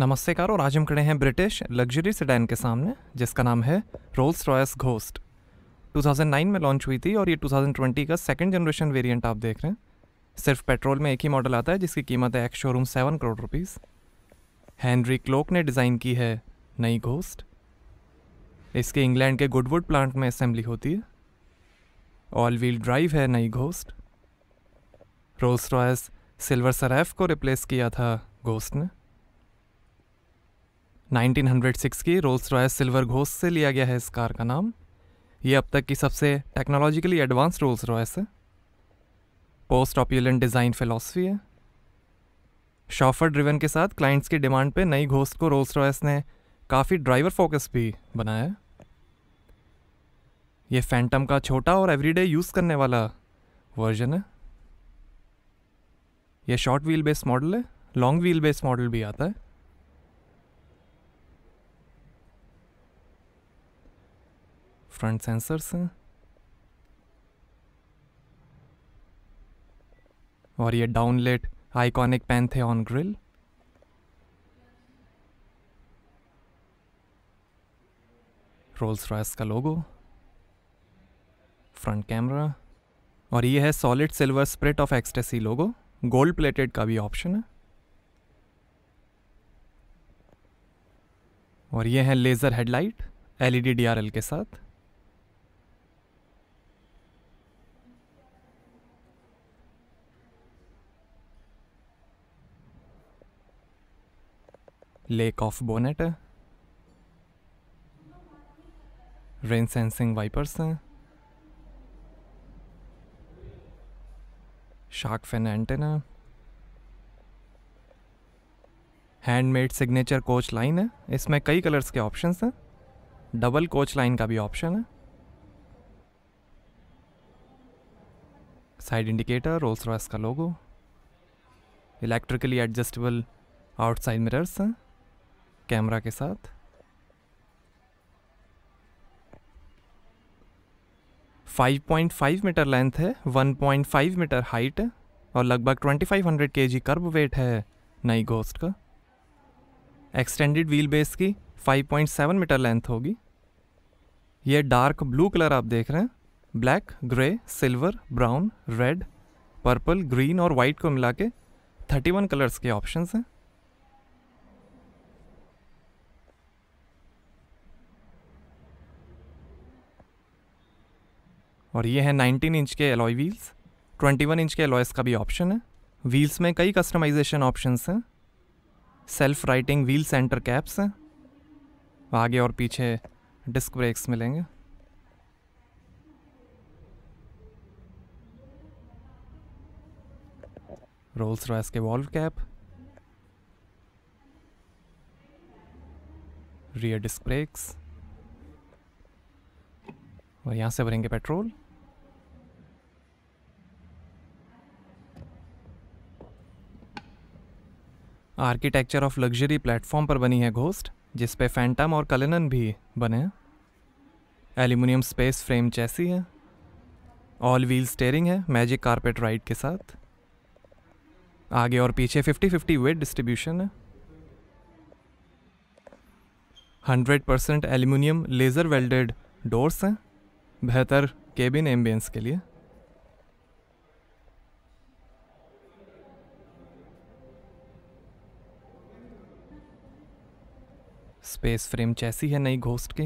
नमस्तेकार और आज हम खड़े हैं ब्रिटिश लग्जरी सेडान के सामने जिसका नाम है रोल्स रॉयस घोस्ट 2009 में लॉन्च हुई थी और ये 2020 का सेकंड जनरेशन वेरिएंट आप देख रहे हैं सिर्फ पेट्रोल में एक ही मॉडल आता है जिसकी कीमत है ex showroom seven crore rupees Henry Cloke ने डिज़ाइन की है नई घोस्ट इसके इंग्लैंड के गुडवुड प्लांट में असेंबली होती है ऑल व्हील ड्राइव है नई Ghost Rolls Royce Silver Seraph को रिप्लेस किया था घोस्ट ने 1906 की रोल्स रॉयस सिल्वर घोष से लिया गया है इस कार का नाम ये अब तक की सबसे टेक्नोलॉजिकली एडवांस रोल्स रॉयस है पोस्ट ऑप्यूलन डिज़ाइन फिलासफी है शॉफर ड्रिवन के साथ क्लाइंट्स की डिमांड पे नई घोस्ट को रोल्स रॉयस ने काफ़ी ड्राइवर फोकस भी बनाया है ये फैंटम का छोटा और एवरीडे यूज़ करने वाला वर्जन है यह शॉर्ट व्हील बेस मॉडल है लॉन्ग व्हील बेस मॉडल भी आता है फ्रंट सेंसर से और ये डाउनलेट iconic Pantheon grille Rolls Royce का लोगो फ्रंट कैमरा और ये है solid silver Spirit of Ecstasy logo gold plated का भी ऑप्शन है और ये है लेज़र हेडलाइट एलईडी डीआरएल के साथ लेक ऑफ बोनेट है रेन सेंसिंग वाइपर्स हैं shark fin antenna handmade signature coach line है इसमें कई कलर्स के ऑप्शंस हैं डबल कोच लाइन का भी ऑप्शन है साइड इंडिकेटर रोल्स रॉयस का logo electrically adjustable outside mirrors हैं कैमरा के साथ five point five metre length है one point five metre height और लगभग ट्वेंटी फाइव हंड्रेड के जी कर्ब वेट है नई घोस्ट का एक्सटेंडेड व्हील बेस की five point seven metre length होगी ये डार्क ब्लू कलर आप देख रहे हैं black grey silver brown red purple green और वाइट को मिला के थर्टी वन कलर्स के ऑप्शंस हैं और ये है 19 इंच के एलॉय व्हील्स 21 इंच के एलॉयस का भी ऑप्शन है व्हील्स में कई कस्टमाइजेशन ऑप्शंस हैं self righting wheel centre caps हैं आगे और पीछे डिस्क ब्रेक्स मिलेंगे रोल्स रॉयस के valve cap rear disc brakes और यहाँ से भरेंगे petrol architecture of luxury platform पर बनी है घोस्ट जिस फैंटम और कलेनन भी बने हैं एल्यूमिनियम स्पेस फ्रेम चैसी है ऑल व्हील स्टेयरिंग है मैजिक कारपेट राइड के साथ आगे और पीछे 50-50 वेट डिस्ट्रीब्यूशन है 100% percent aluminium laser welded doors हैं बेहतर केबिन एम्बियंस के लिए स्पेस फ्रेम चैसी है नई घोस्ट के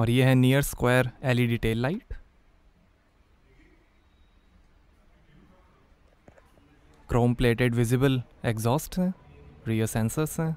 और ये है near square LED tail light chrome plated visible exhaust हैं रियर सेंसर्स हैं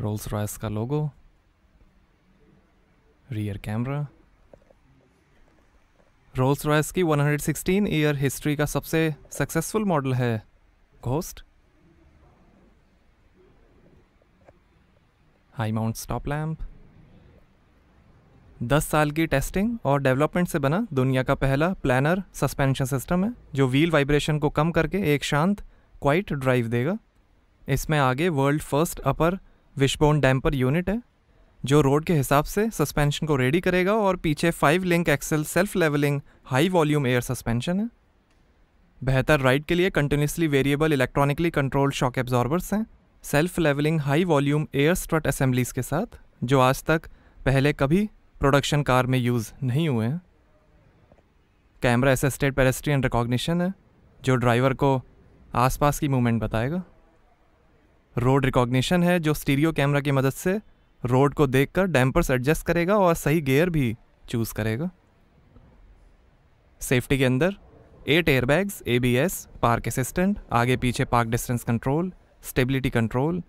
रोल्स रॉयस का logo rear camera Rolls Royce की 116 ईयर हिस्ट्री का सबसे सक्सेसफुल मॉडल है Ghost high mount stop lamp दस साल की टेस्टिंग और डेवलपमेंट से बना दुनिया का पहला प्लानर सस्पेंशन सिस्टम है जो व्हील वाइब्रेशन को कम करके एक शांत क्वाइट ड्राइव देगा इसमें आगे world first upper wishbone damper unit है जो रोड के हिसाब से सस्पेंशन को रेडी करेगा और पीछे five link axle self levelling high volume air suspension है बेहतर राइड के लिए continuously variable electronically controlled shock absorbers हैं self levelling high volume air strut assemblies के साथ जो आज तक पहले कभी प्रोडक्शन कार में यूज़ नहीं हुए हैं कैमरा असिस्टेड पेरेस्ट्रियन रिकॉग्निशन है जो ड्राइवर को आसपास की मूवमेंट बताएगा रोड रिकॉग्निशन है जो स्टीरियो कैमरा की मदद से रोड को देखकर डैम्पर्स एडजस्ट करेगा और सही गेयर भी चूज़ करेगा सेफ्टी के अंदर eight airbags S park assistant आगे पीछे park distance control stability control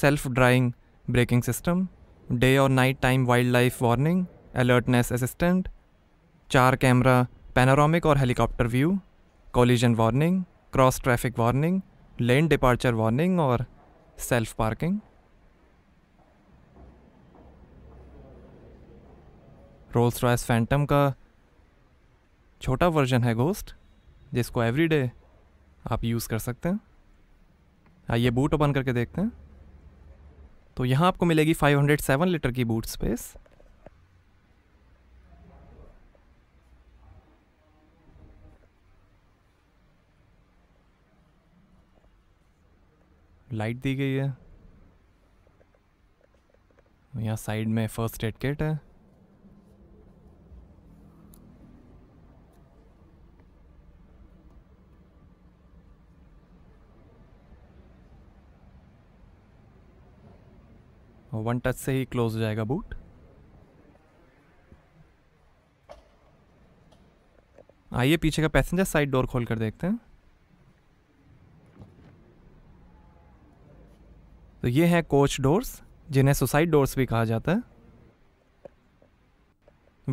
self drying braking system day और night time wildlife warning alertness assistant चार कैमरा पैनारोमिक और helicopter view collision warning cross traffic warning lane departure warning और self parking Rolls Royce Phantom का छोटा version है ghost जिसको everyday आप use कर सकते हैं आइए बूट ओपन करके देखते हैं तो यहाँ आपको मिलेगी 507 लीटर की बूट स्पेस लाइट दी गई है यहाँ साइड में फर्स्ट एड किट है वन टच से ही क्लोज हो जाएगा बूट आइए पीछे का पैसेंजर साइड डोर खोल कर देखते हैं तो ये हैं कोच डोर्स जिन्हें सुसाइड डोर्स भी कहा जाता है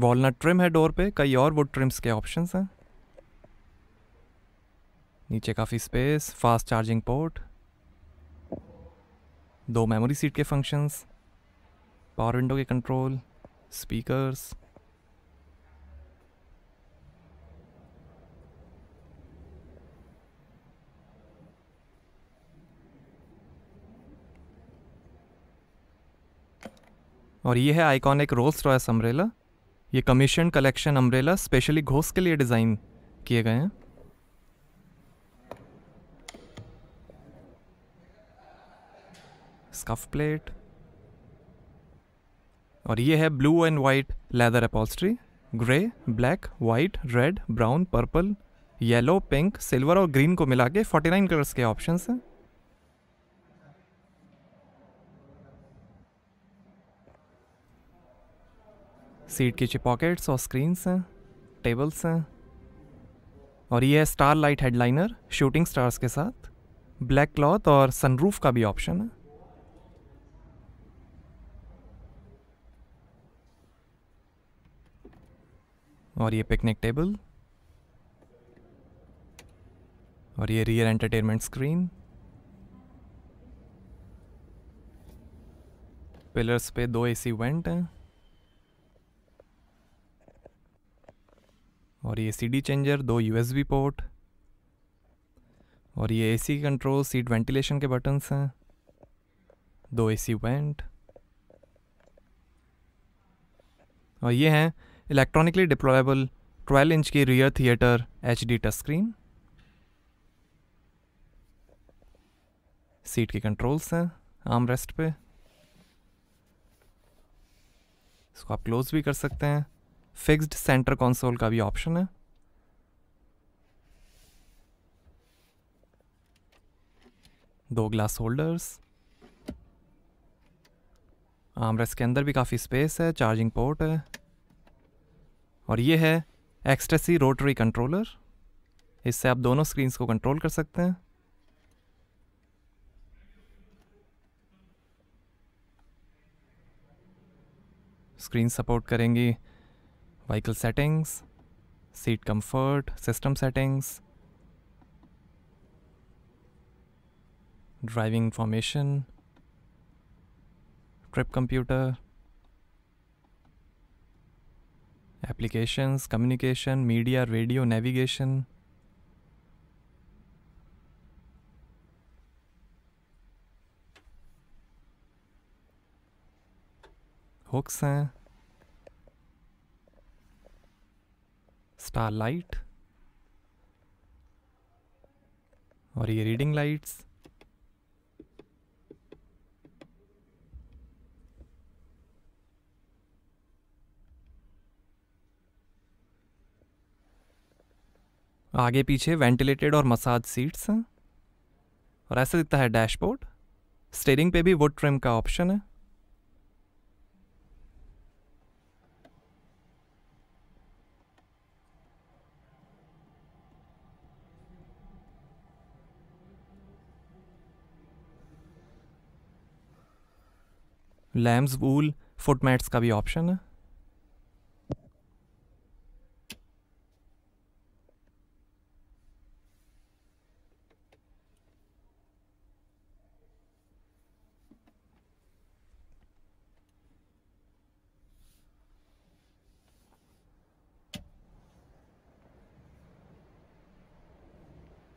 वॉलनट ट्रिम है डोर पे कई और वुड ट्रिम्स के ऑप्शंस हैं नीचे काफ़ी स्पेस फास्ट चार्जिंग पोर्ट दो मेमोरी सीट के फंक्शंस पावर विंडो के कंट्रोल स्पीकर्स और ये है आइकॉनिक रोल्स रॉयस अम्ब्रेला ये कमीशन कलेक्शन अम्ब्रेला स्पेशली घोस के लिए डिज़ाइन किए गए हैं स्कफ प्लेट और ये है blue and white leather upholstery grey black white red brown purple yellow pink silver और ग्रीन को मिला के फोर्टी नाइन कलर्स के ऑप्शन हैं सीट की पॉकेट्स और स्क्रीन्स हैं टेबल्स हैं और ये है starlight headliner shooting stars के साथ ब्लैक क्लॉथ और सनरूफ का भी ऑप्शन है और ये पिकनिक टेबल और ये रियर एंटरटेनमेंट स्क्रीन पिलर्स पे दो एसी वेंट हैं और ये सीडी चेंजर दो यूएसबी पोर्ट और ये एसी कंट्रोल सीट वेंटिलेशन के बटन्स हैं दो एसी वेंट और ये हैं इलेक्ट्रॉनिकली डिप्लॉयबल 12 इंच की rear theatre H D touch screen seat के कंट्रोल्स हैं आर्म रेस्ट पे इसको आप क्लोज भी कर सकते हैं फिक्स्ड सेंटर कंसोल का भी ऑप्शन है दो ग्लास होल्डर्स आमरेस के अंदर भी काफ़ी स्पेस है चार्जिंग पोर्ट है और ये है एक्सटेसी रोटरी कंट्रोलर इससे आप दोनों स्क्रीन्स को कंट्रोल कर सकते हैं स्क्रीन सपोर्ट करेंगी vehicle settings seat comfort system settings driving information trip computer applications, communication, media, radio, navigation. Hooks हैं स्टार लाइट और ये रीडिंग लाइट्स आगे पीछे वेंटिलेटेड और मसाज सीट्स हैं और ऐसा दिखता है डैशबोर्ड स्टेरिंग पे भी वुड ट्रिम का ऑप्शन है लैम्स वूल फुटमैट्स का भी ऑप्शन है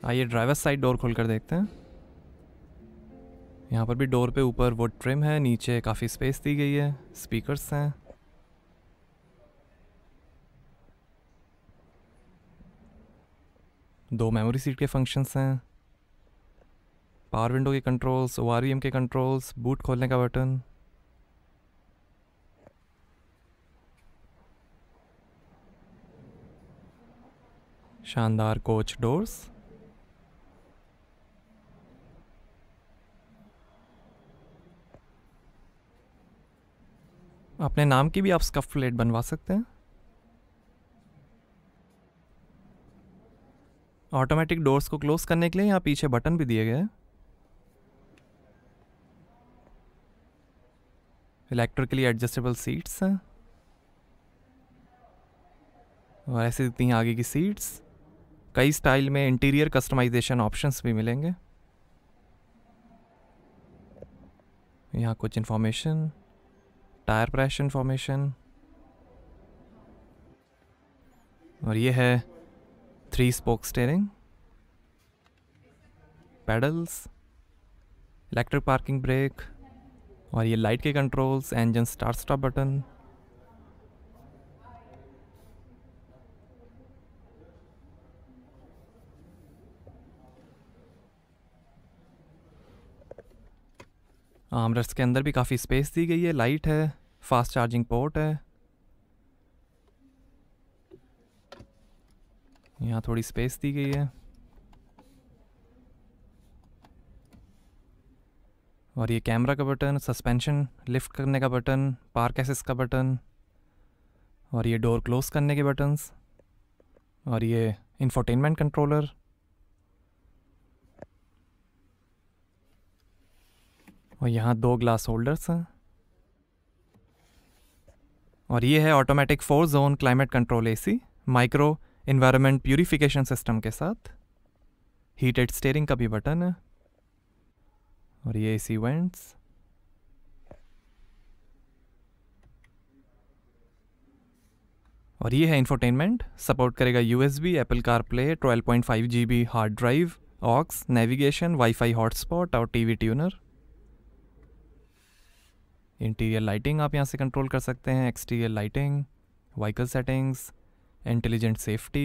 आइए ड्राइवर साइड डोर खोल कर देखते हैं यहाँ पर भी डोर पे ऊपर वो ट्रिम है नीचे काफ़ी स्पेस दी गई है स्पीकर्स हैं दो मेमोरी सीट के फंक्शंस हैं पावर विंडो के कंट्रोल्स ओ के कंट्रोल्स बूट खोलने का बटन शानदार कोच डोर्स अपने नाम की भी आप स्कफ प्लेट बनवा सकते हैं ऑटोमेटिक डोर्स को क्लोज़ करने के लिए यहाँ पीछे बटन भी दिए गए हैं इलेक्ट्रिकली एडजस्टेबल सीट्स हैं और ऐसे दिखती हैं आगे की सीट्स कई स्टाइल में इंटीरियर कस्टमाइजेशन ऑप्शंस भी मिलेंगे यहाँ कुछ इन्फॉर्मेशन टायर प्रेशर फॉर्मेशन और ये है three spoke steering paddles electric parking brake और ये लाइट के controls engine start stop button armrest के अंदर भी काफ़ी स्पेस दी गई है लाइट है फास्ट चार्जिंग पोर्ट है यहाँ थोड़ी स्पेस दी गई है और ये कैमरा का बटन सस्पेंशन लिफ्ट करने का बटन पार्क एसेस का बटन और ये डोर क्लोज करने के बटन्स और ये इंफोटेनमेंट कंट्रोलर और यहाँ दो ग्लास होल्डर्स हैं और ये है automatic four zone climate control AC micro environment purification system के साथ हीटेड स्टेयरिंग का भी बटन है और ये एसी वेंट्स और ये है इंफोटेनमेंट सपोर्ट करेगा USB Apple CarPlay twelve point five G B hard drive aux navigation WiFi hotspot और टीवी ट्यूनर इंटीरियर लाइटिंग आप यहाँ से कंट्रोल कर सकते हैं exterior lighting vehicle settings intelligent safety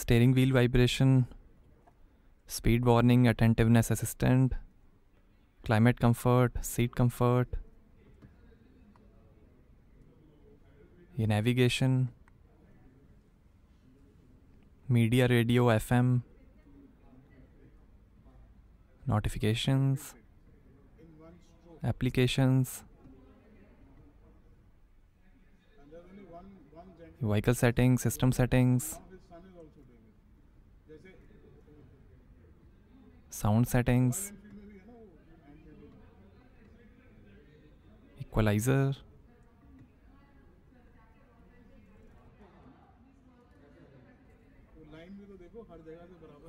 steering wheel vibration speed warning attentiveness assistant climate comfort seat comfort ये navigation media radio FM notifications applications vehicle settings system settings sound settings equalizer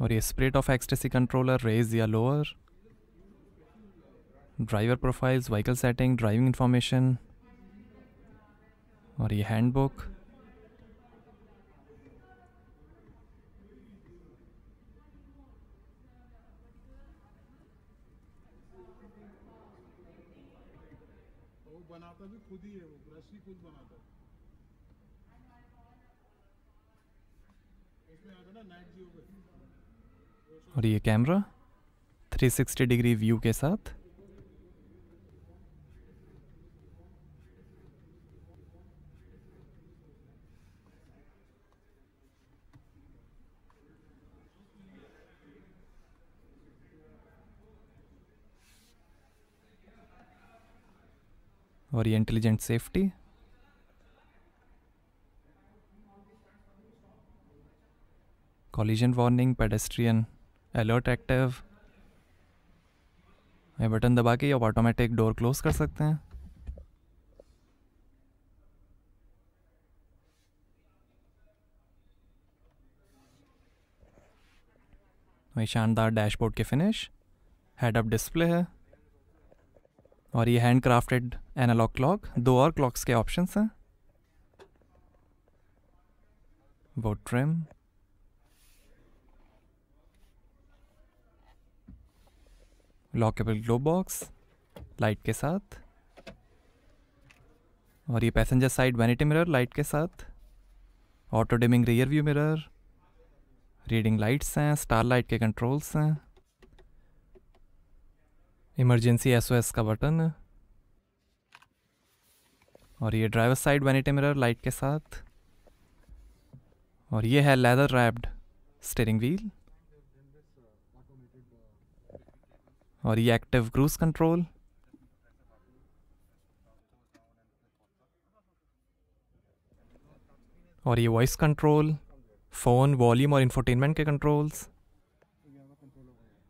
और ये Spirit of Ecstasy controller raise या lower driver profiles vehicle setting driving information और ये handbook और ये camera 360 degree view के साथ और ये intelligent safety collision warning pedestrian alert active ये बटन दबा के आप ऑटोमेटिक डोर क्लोज कर सकते हैं वही शानदार डैशबोर्ड के फिनिश हेड अप डिस्प्ले है और ये हैंड क्राफ्टेड एनालॉग क्लॉक दो और क्लॉक्स के ऑप्शंस हैं वो trim lockable glove box light के साथ और ये passenger side vanity mirror light के साथ auto dimming rear view mirror reading lights हैं स्टार लाइट के कंट्रोल्स हैं इमरजेंसी एसओएस का बटन और ये driver side vanity mirror light के साथ और ये है लेदर रैप्ड स्टेरिंग व्हील और ये एक्टिव क्रूज कंट्रोल और ये वॉइस कंट्रोल फ़ोन वॉल्यूम और इंफोटेनमेंट के कंट्रोल्स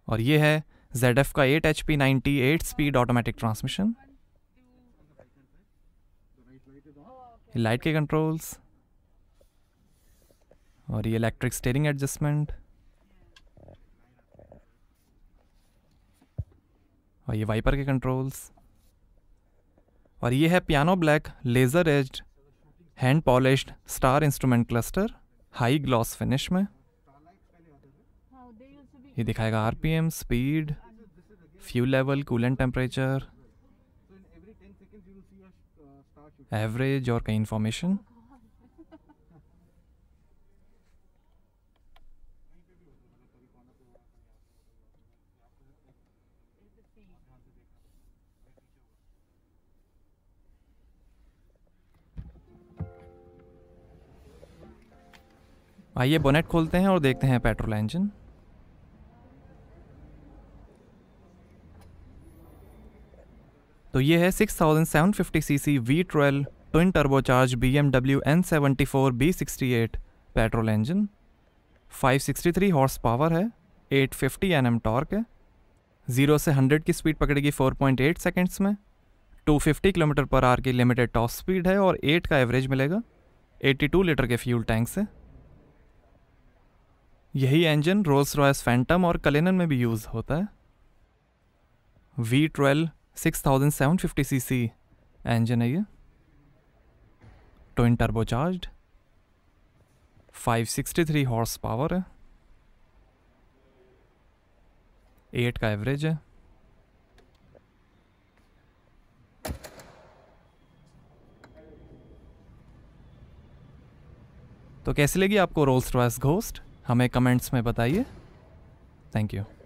और ये है जेड एफ का eight H P ninety eight speed automatic transmission light के कंट्रोल्स और ये इलेक्ट्रिक स्टेयरिंग एडजस्टमेंट और ये वाइपर के कंट्रोल्स और ये है piano black laser edged hand polish star instrument cluster high gloss finish में ये दिखाएगा RPM speed fuel level coolant temperature average और कई इंफॉर्मेशन आइए बोनेट खोलते हैं और देखते हैं पेट्रोल इंजन तो ये है 6750 V twelve twin turbocharge BMW N74 B68 petrol engine 563 horse power है 850 एम टॉर्क है ज़ीरो से 100 की स्पीड पकड़ेगी 4.8 सेकेंड्स में 250 किलोमीटर पर आर की लिमिटेड टॉप स्पीड है और 8 का एवरेज मिलेगा 82 लीटर के फ्यूल टैंक से यही इंजन रोल्स रॉयस फैंटम और कलेनन में भी यूज़ होता है V12 six thousand seven fifty C C engine है ये twin turbocharge five sixty three horse power है एट का एवरेज है तो कैसी लगी आपको रोल्स रॉयस घोस्ट हमें कमेंट्स में बताइए थैंक यू